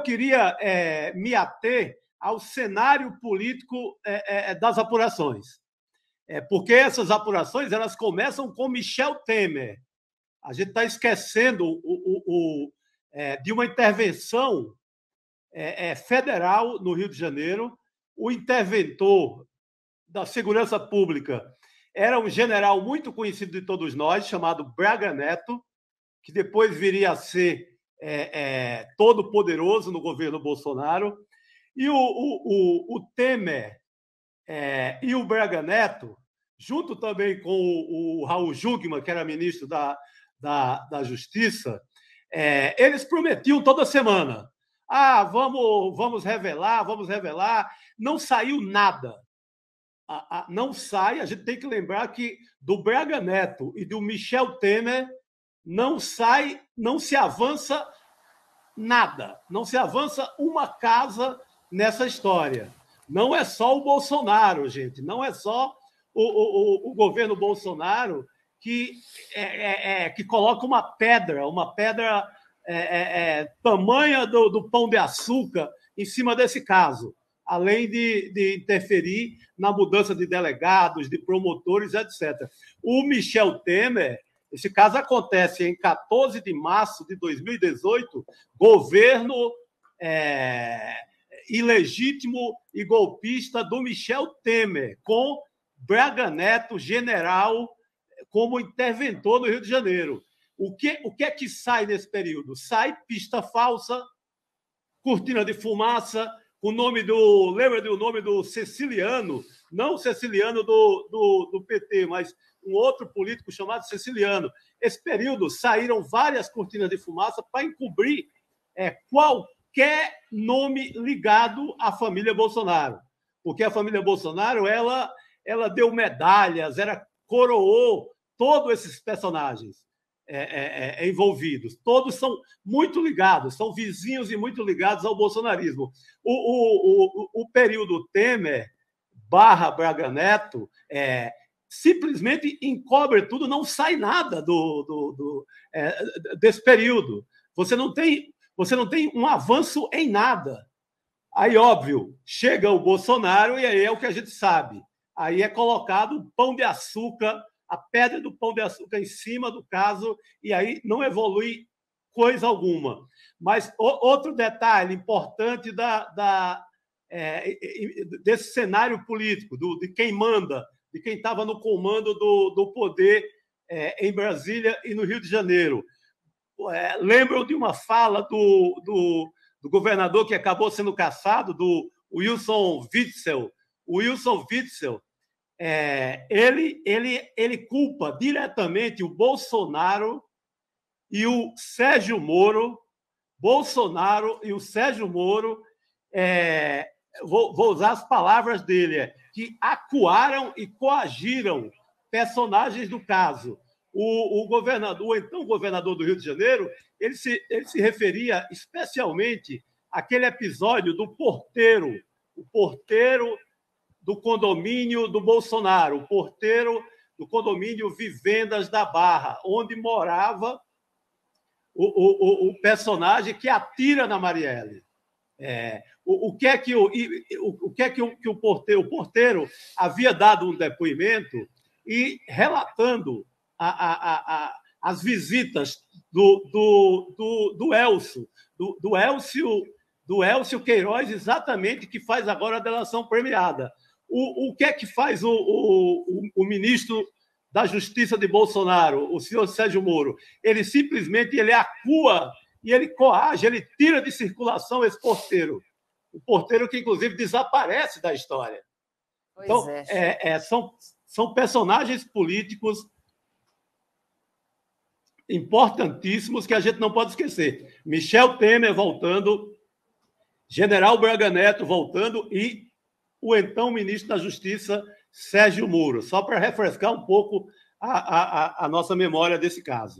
eu queria é, me ater ao cenário político é, é, é, das apurações. É, porque essas apurações elas começam com Michel Temer. A gente está esquecendo o, o, o é, de uma intervenção federal no Rio de Janeiro. O interventor da segurança pública era um general muito conhecido de todos nós, chamado Braga Neto, que depois viria a ser é, é, todo poderoso no governo Bolsonaro. E o, o, o, o Temer é, e o Braga Neto, junto também com o, o Raul Jungmann, que era ministro da, da, da Justiça, é, eles prometiam toda semana. Ah, vamos, vamos revelar, vamos revelar. Não saiu nada. não sai. A gente tem que lembrar que do Braga Neto e do Michel Temer não sai, não se avança nada, não se avança uma casa nessa história. Não é só o Bolsonaro, gente, não é só o, o, o governo Bolsonaro que, é, é, é, que coloca uma pedra, uma pedra é, é, é, tamanha do, do pão de açúcar em cima desse caso, além de, de, interferir na mudança de delegados, de promotores, etc. O Michel Temer esse caso acontece em 14 de março de 2018, governo é, ilegítimo e golpista do Michel Temer, com Braga Neto, general, como interventor no Rio de Janeiro. O que, o que é que sai nesse período? Sai pista falsa, cortina de fumaça, o nome do. Lembra do nome do Ceciliano? Não o Ceciliano do, do, do PT, mas um outro político chamado Ceciliano. Esse período saíram várias cortinas de fumaça para encobrir é, qualquer nome ligado à família Bolsonaro, porque a família Bolsonaro ela ela deu medalhas, era coroou todos esses personagens é, é, é, é envolvidos. Todos são muito ligados, são vizinhos e muito ligados ao bolsonarismo. O, o, o, o período Temer barra Braga Neto, é, simplesmente encobre tudo, não sai nada do, do, do é, desse período. Você não tem você não tem um avanço em nada. Aí, óbvio, chega o Bolsonaro e aí é o que a gente sabe. Aí é colocado o pão de açúcar, a pedra do pão de açúcar em cima do caso, e aí não evolui coisa alguma. Mas o, outro detalhe importante da, da é, desse cenário político, do, de quem manda, de quem estava no comando do, do poder é, em Brasília e no Rio de Janeiro. É, lembram de uma fala do, do, do, governador que acabou sendo caçado, do Wilson Witzel. O Wilson Witzel, é, ele, ele, ele culpa diretamente o Bolsonaro e o Sérgio Moro, Bolsonaro e o Sérgio Moro é, vou, vou usar as palavras dele, é, que acuaram e coagiram personagens do caso. O, o governador, o então governador do Rio de Janeiro, ele se, ele se referia especialmente àquele episódio do porteiro, o porteiro do condomínio do Bolsonaro, o porteiro do condomínio Vivendas da Barra, onde morava o, o, o personagem que atira na Marielle. É, o, o, que é que o, o, o que é que o, que o porteiro, o porteiro havia dado um depoimento e relatando a, a, a, as visitas do, do, do, do Elcio, do, do Elcio, do Elcio Queiroz, exatamente que faz agora a delação premiada. O, o que é que faz o, o, o ministro da Justiça de Bolsonaro, o senhor Sérgio Moro? Ele simplesmente ele acua e ele coage, ele tira de circulação esse porteiro. O porteiro que, inclusive, desaparece da história. Pois então, é. É, é, são, são personagens políticos importantíssimos que a gente não pode esquecer. Michel Temer voltando, General Braga Neto voltando e o então ministro da Justiça, Sérgio Moro. Só para refrescar um pouco a, a, a nossa memória desse caso.